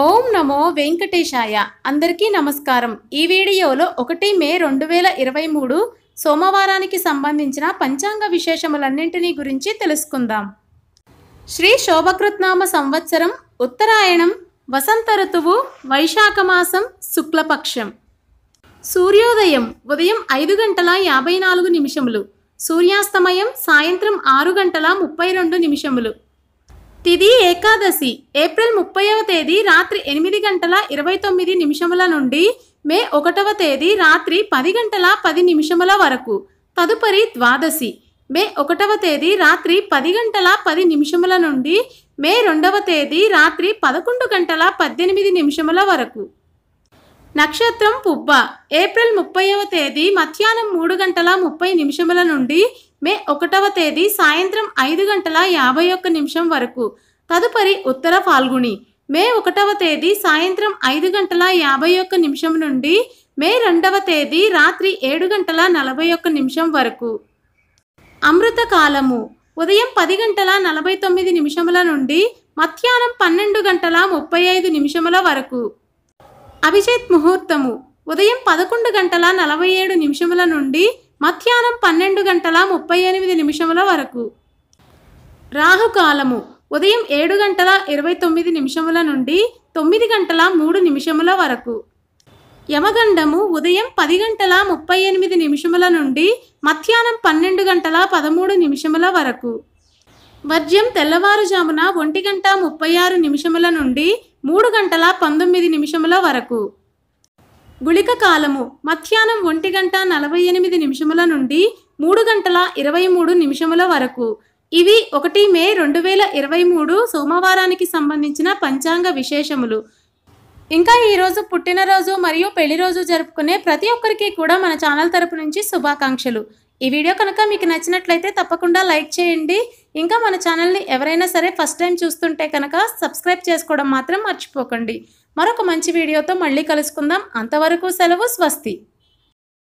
ఓం నమో వెంకటేశాయ అందరికీ నమస్కారం ఈ వీడియోలో ఒకటి మే రెండు వేల ఇరవై మూడు సోమవారానికి సంబంధించిన పంచాంగ విశేషములన్నింటినీ గురించి తెలుసుకుందాం శ్రీ శోభకృత్నామ సంవత్సరం ఉత్తరాయణం వసంత ఋతువు వైశాఖ మాసం శుక్లపక్షం సూర్యోదయం ఉదయం ఐదు గంటల యాభై నాలుగు నిమిషములు సూర్యాస్తమయం సాయంత్రం ఆరు గంటల ముప్పై రెండు నిమిషములు తిది ఏకాదశి ఏప్రిల్ ముప్పైవ తేదీ రాత్రి ఎనిమిది గంటల ఇరవై తొమ్మిది నిమిషముల నుండి మే ఒకటవ తేదీ రాత్రి పది గంటల పది నిమిషముల వరకు తదుపరి ద్వాదశి మే ఒకటవ తేదీ రాత్రి పది గంటల పది నిమిషముల నుండి మే రెండవ తేదీ రాత్రి పదకొండు గంటల పద్దెనిమిది నిమిషముల వరకు నక్షత్రం పుబ్బ ఏప్రిల్ ముప్పైవ తేదీ మధ్యాహ్నం మూడు గంటల ముప్పై నిమిషముల నుండి మే ఒకటవ తేదీ సాయంత్రం ఐదు గంటల యాభై ఒక్క నిమిషం వరకు తదుపరి ఉత్తర ఫాల్గుణి మే ఒకటవ తేదీ సాయంత్రం ఐదు గంటల యాభై ఒక్క నిమిషం నుండి మే రెండవ తేదీ రాత్రి ఏడు గంటల నలభై ఒక్క నిమిషం వరకు అమృత కాలము ఉదయం పది గంటల నలభై తొమ్మిది నిమిషముల నుండి మధ్యాహ్నం పన్నెండు గంటల ముప్పై ఐదు నిమిషముల వరకు అభిజిత్ ముహూర్తము ఉదయం పదకొండు గంటల నలభై ఏడు నిమిషముల నుండి మధ్యాహ్నం పన్నెండు గంటల ముప్పై ఎనిమిది నిమిషముల వరకు రాహుకాలము ఉదయం ఏడు గంటల ఇరవై తొమ్మిది నిమిషముల నుండి తొమ్మిది గంటల మూడు నిమిషముల వరకు యమగండము ఉదయం పది గంటల ముప్పై ఎనిమిది నిమిషముల నుండి మధ్యాహ్నం పన్నెండు గంటల పదమూడు నిమిషముల వరకు వర్జ్యం తెల్లవారుజామున ఒంటి గంట ముప్పై ఆరు నిమిషముల నుండి మూడు గంటల పంతొమ్మిది నిమిషముల వరకు గుళిక కాలము మధ్యాహ్నం ఒంటి గంట నలభై ఎనిమిది నిమిషముల నుండి మూడు గంటల ఇరవై మూడు నిమిషముల వరకు ఇవి ఒకటి మే రెండు వేల ఇరవై మూడు సోమవారానికి సంబంధించిన పంచాంగ విశేషములు ఇంకా ఈరోజు పుట్టినరోజు మరియు పెళ్లి రోజు జరుపుకునే ప్రతి ఒక్కరికి కూడా మన ఛానల్ తరపు నుంచి శుభాకాంక్షలు ఈ వీడియో కనుక మీకు నచ్చినట్లయితే తప్పకుండా లైక్ చేయండి ఇంకా మన ఛానల్ని ఎవరైనా సరే ఫస్ట్ టైం చూస్తుంటే కనుక సబ్స్క్రైబ్ చేసుకోవడం మాత్రం మర్చిపోకండి మరొక మంచి వీడియోతో మళ్ళీ కలుసుకుందాం అంతవరకు సెలవు స్వస్తి